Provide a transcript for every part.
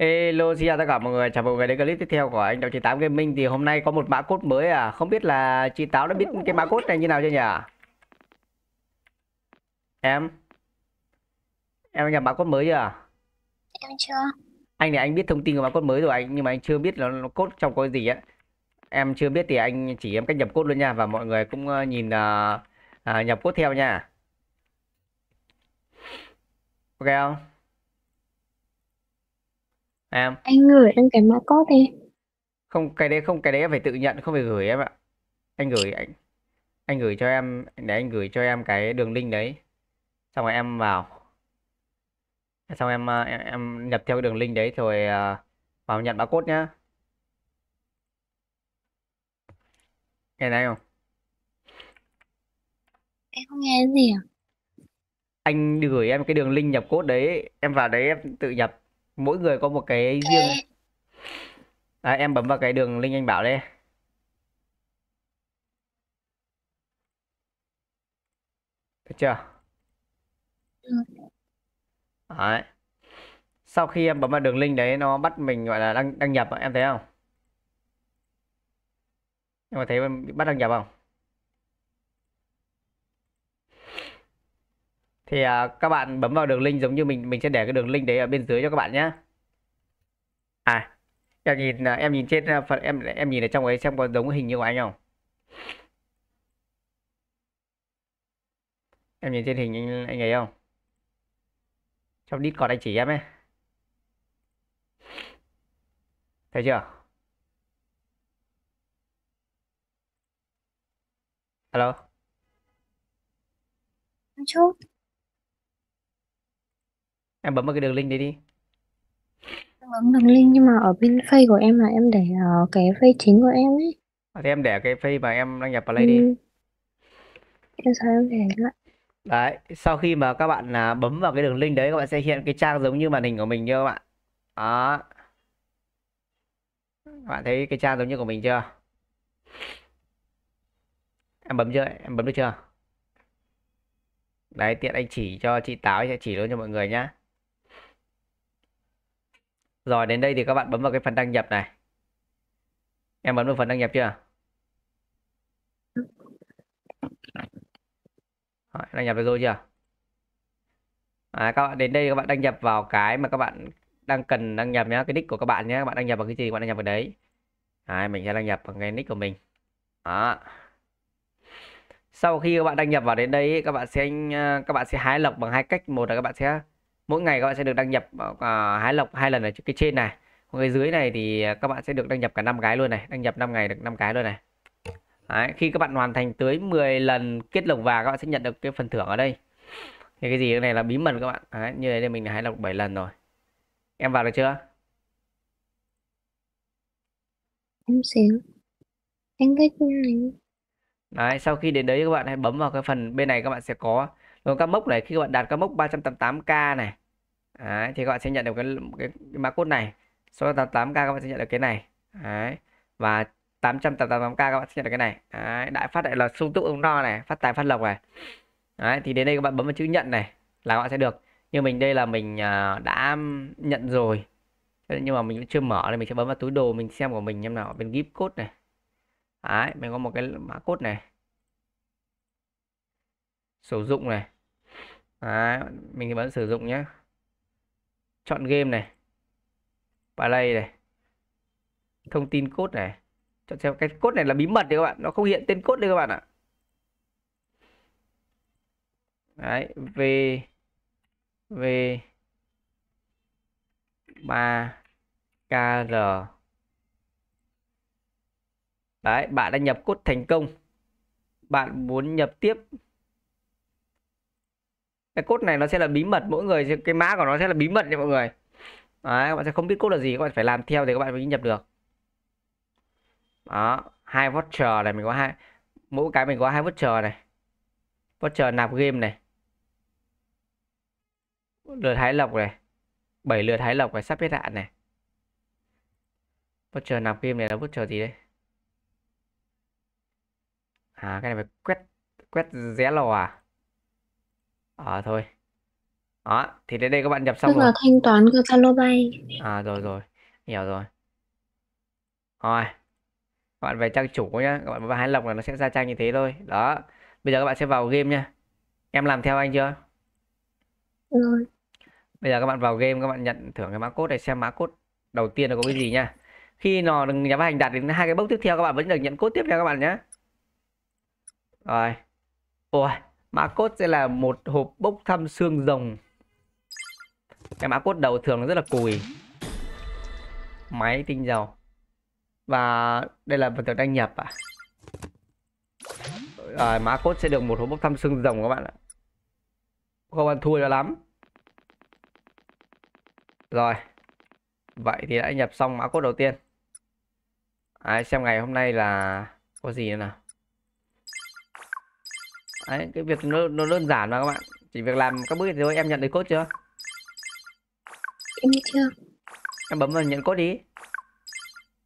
Hello xin chào tất cả mọi người, chào mừng mọi người đến clip tiếp theo của anh Đạo Chí Tám Gaming Thì hôm nay có một mã cốt mới à, không biết là chị Táo đã biết cái mã cốt này như nào chưa nhỉ? Em Em nhập mã cốt mới chưa Em chưa Anh thì anh biết thông tin của mã cốt mới rồi anh, nhưng mà anh chưa biết là nó cốt trong cái gì á Em chưa biết thì anh chỉ em cách nhập cốt luôn nha, và mọi người cũng ờ, nhìn uh, uh, nhập cốt theo nha Ok không? em anh gửi anh cái mã code đi không cái đấy không cái đấy phải tự nhận không phải gửi em ạ anh gửi anh anh gửi cho em để anh gửi cho em cái đường link đấy xong rồi em vào xong em ờ, em, em nhập theo cái đường link đấy rồi ờ, vào nhận code nhá nghe thấy không em không nghe gì à anh gửi em cái đường link nhập code đấy em vào đấy em tự nhập mỗi người có một cái riêng à, em bấm vào cái đường linh anh bảo đây được chưa ừ. đấy. sau khi em bấm vào đường link đấy nó bắt mình gọi là đăng đăng nhập em thấy không em có thấy bắt đăng nhập không thì à, các bạn bấm vào đường link giống như mình mình sẽ để cái đường link đấy ở bên dưới cho các bạn nhé à em nhìn à, em nhìn trên à, phần em em nhìn ở trong ấy xem có giống hình như của anh không em nhìn trên hình anh, anh ấy không trong đít còn anh chỉ em ấy thấy chưa alo chút em bấm vào cái đường link đấy đi bấm đường link nhưng mà ở bên face của em là em để ở ờ, cái face chính của em ấy à, thì em để cái face mà em đăng nhập vào đây đi ừ. em sao em để lại đấy sau khi mà các bạn à, bấm vào cái đường link đấy các bạn sẽ hiện cái trang giống như màn hình của mình chưa các bạn đó các bạn thấy cái trang giống như của mình chưa em bấm chưa em bấm được chưa đấy tiện anh chỉ cho chị táo sẽ chỉ luôn cho mọi người nhá rồi đến đây thì các bạn bấm vào cái phần đăng nhập này. Em bấm vào phần đăng nhập chưa? đăng nhập được rồi chưa? À, các bạn đến đây các bạn đăng nhập vào cái mà các bạn đang cần đăng nhập nhé cái nick của các bạn nhé các bạn đăng nhập vào cái gì các bạn đăng nhập vào đấy à, mình sẽ đăng nhập vào cái nick của mình đó sau khi các bạn đăng nhập vào đến đây các bạn sẽ ờ, các bạn sẽ hái lọc bằng hai cách một là các bạn sẽ mỗi ngày các bạn sẽ được đăng nhập uh, hái lộc hai lần ở trên cái trên này còn cái dưới này thì ờ, các bạn sẽ được đăng nhập cả năm cái luôn này đăng nhập 5 ngày được 5 cái luôn này Đấy, khi các bạn hoàn thành tới 10 lần kết lộc vàng các bạn sẽ nhận được cái phần thưởng ở đây thì cái gì cái này là bí mật các bạn Đấy, như thế này mình hái lộc 7 lần rồi em vào được chưa em xíu anh cái này Đấy, sau khi đến đấy các bạn hãy bấm vào cái phần bên này các bạn sẽ có Còn các mốc này khi các bạn đạt các mốc 388k này Đấy, thì các bạn sẽ nhận được cái cái, cái mã code này. Số 88k các bạn sẽ nhận được cái này. Đấy. Và 888k các bạn sẽ nhận được cái này. Đấy, đại phát đại là sung túc ứng no này, phát tài phát lộc này. Đấy, thì đến đây các bạn bấm vào chữ nhận này là các bạn sẽ được. Như mình đây là mình à, đã nhận rồi. Nhưng mà mình vẫn chưa mở nên mình sẽ bấm vào túi đồ mình xem của mình em nào bên gift code này. Đấy, mình có một cái mã code này. Sử dụng này. Đấy, mình vẫn sử dụng nhé chọn game này play này thông tin cốt này chọn xem cái cốt này là bí mật đấy các bạn nó không hiện tên cốt đây các bạn ạ đấy về về 3 KR Đấy, bạn đã nhập cốt thành công. Bạn muốn nhập tiếp cái cốt này nó sẽ là bí mật mỗi người cái mã của nó sẽ là bí mật nha mọi người đấy, các bạn sẽ không biết cốt là gì các bạn phải làm theo thì các bạn mới nhập được đó hai voucher này mình có hai mỗi cái mình có hai voucher này voucher nạp game này lượt hái lộc này bảy lượt hái lộc này sắp hết hạn này voucher nạp game này là voucher gì đây à cái này phải quét quét rẽ lò à Ờ thôi. Đó, thì đến đây các bạn nhập xong Tức rồi. là thanh toán qua Zalo Pay. À rồi rồi, hiểu rồi. Rồi, các bạn về trang chủ nhá, các bạn vào hai lọc là nó sẽ ra trang như thế thôi. Đó. Bây giờ các bạn sẽ vào game nha. Em làm theo anh chưa? Rồi. Bây giờ các bạn vào game các bạn nhận thưởng cái mã code này xem mã code đầu tiên là có cái gì nha. Khi nó nhà phát hành đạt đến hai cái bốc tiếp theo các bạn vẫn được nhận code tiếp theo các bạn nhé. Rồi. Ôi mã cốt sẽ là một hộp bốc thăm xương rồng cái mã cốt đầu thường nó rất là cùi máy tinh dầu và đây là vật thực đăng nhập à? à, mã cốt sẽ được một hộp bốc thăm xương rồng các bạn ạ không ăn thua cho lắm rồi vậy thì đã nhập xong mã cốt đầu tiên à, xem ngày hôm nay là có gì nữa nào đấy cái việc nó, nó đơn giản mà các bạn chỉ việc làm các bước này thôi em nhận được cốt chưa em chưa em bấm vào nhận cốt đi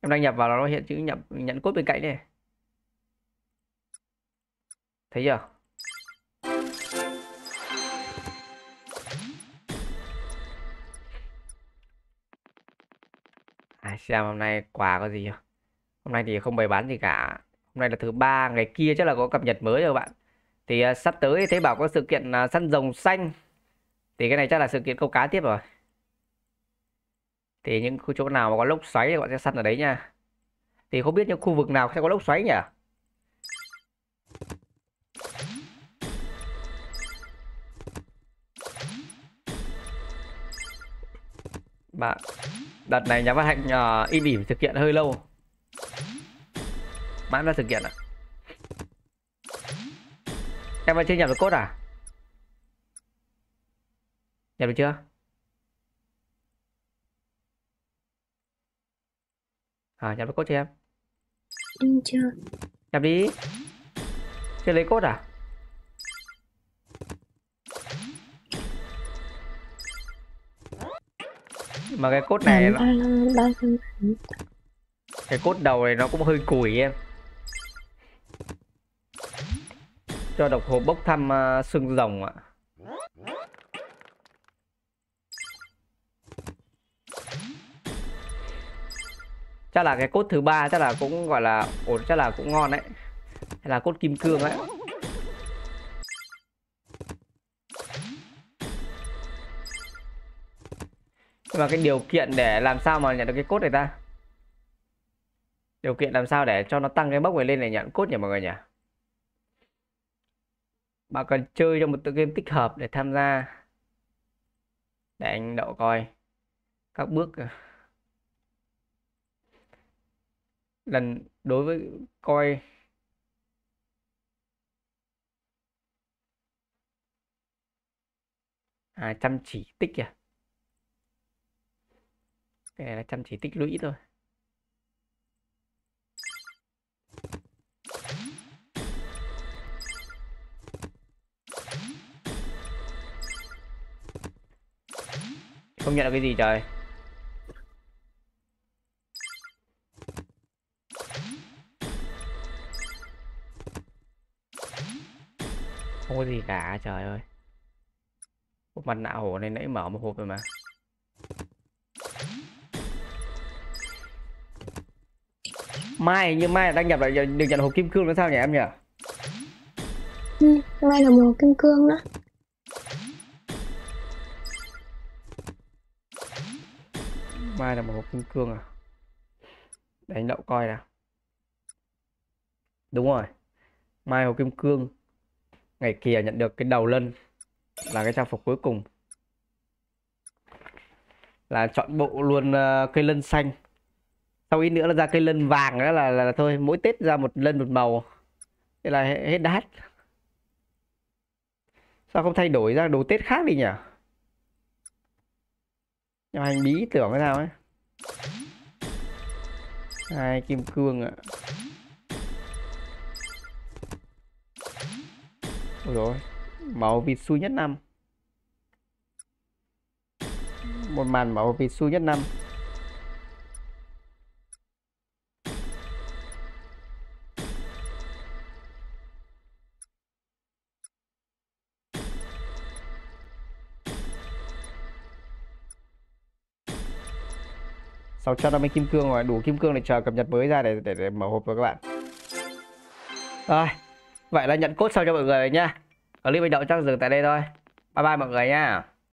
em đang nhập vào nó hiện chữ nhập nhận cốt bên cạnh này thấy chưa à, xem hôm nay quà có gì không hôm nay thì không bày bán gì cả hôm nay là thứ ba ngày kia chắc là có cập nhật mới rồi bạn thì uh, sắp tới thấy bảo có sự kiện uh, săn rồng xanh thì cái này chắc là sự kiện câu cá tiếp rồi thì những khu chỗ nào mà có lốc xoáy thì bọn sẽ săn ở đấy nha thì không biết những khu vực nào sẽ có lốc xoáy nhỉ bạn đợt này nhà văn hạnh uh, y bỉ thực hiện hơi lâu mãn ra thực hiện ạ à? em vẫn chưa nhập được cốt à nhập được chưa à nhập được cốt chưa em ừ, chưa nhập đi chưa lấy cốt à mà cái cốt này nó... cái cốt đầu này nó cũng hơi củi em cho độc hồ bốc thăm uh, xương rồng ạ chắc là cái cốt thứ ba chắc là cũng gọi là ổn chắc là cũng ngon đấy hay là cốt kim cương đấy Nhưng mà cái điều kiện để làm sao mà nhận được cái cốt này ta Điều kiện làm sao để cho nó tăng cái bốc này lên để nhận cốt nhỉ mọi người nhỉ bạn cần chơi cho một tựa game tích hợp để tham gia để anh đậu coi các bước ờ, lần đối với coi à chăm chỉ tích kìa cái này là chăm chỉ tích lũy thôi Không nhận được cái gì trời Không có gì cả trời ơi Hộp mặt nạ hổ này nãy mở một hộp rồi mà Mai như Mai đăng nhập lại được nhận hộp kim cương nữa sao nhỉ em nhỉ? Ừ, Mai là một hộp kim cương đó mai là một hộp kim cương à đánh đậu coi nào đúng rồi mai hộp kim cương ngày kia nhận được cái đầu lân là cái trang phục cuối cùng là chọn bộ luôn ờ, cây lân xanh sau ít nữa là ra cây lân vàng đó là, là, là thôi mỗi tết ra một lân một màu thế là hết đát sao không thay đổi ra đồ tết khác đi nhỉ cho anh bí tưởng cái nào ấy hai kim cương ạ ôi rồi máu vịt su nhất năm một màn máu vịt su nhất năm sau cho ra mấy kim cương rồi đủ kim cương để chờ cập nhật mới ra để để, để mở hộp cho các bạn rồi vậy là nhận cốt xong cho mọi người nha clip bây đậu chắc dừng tại đây thôi bye bye mọi người nha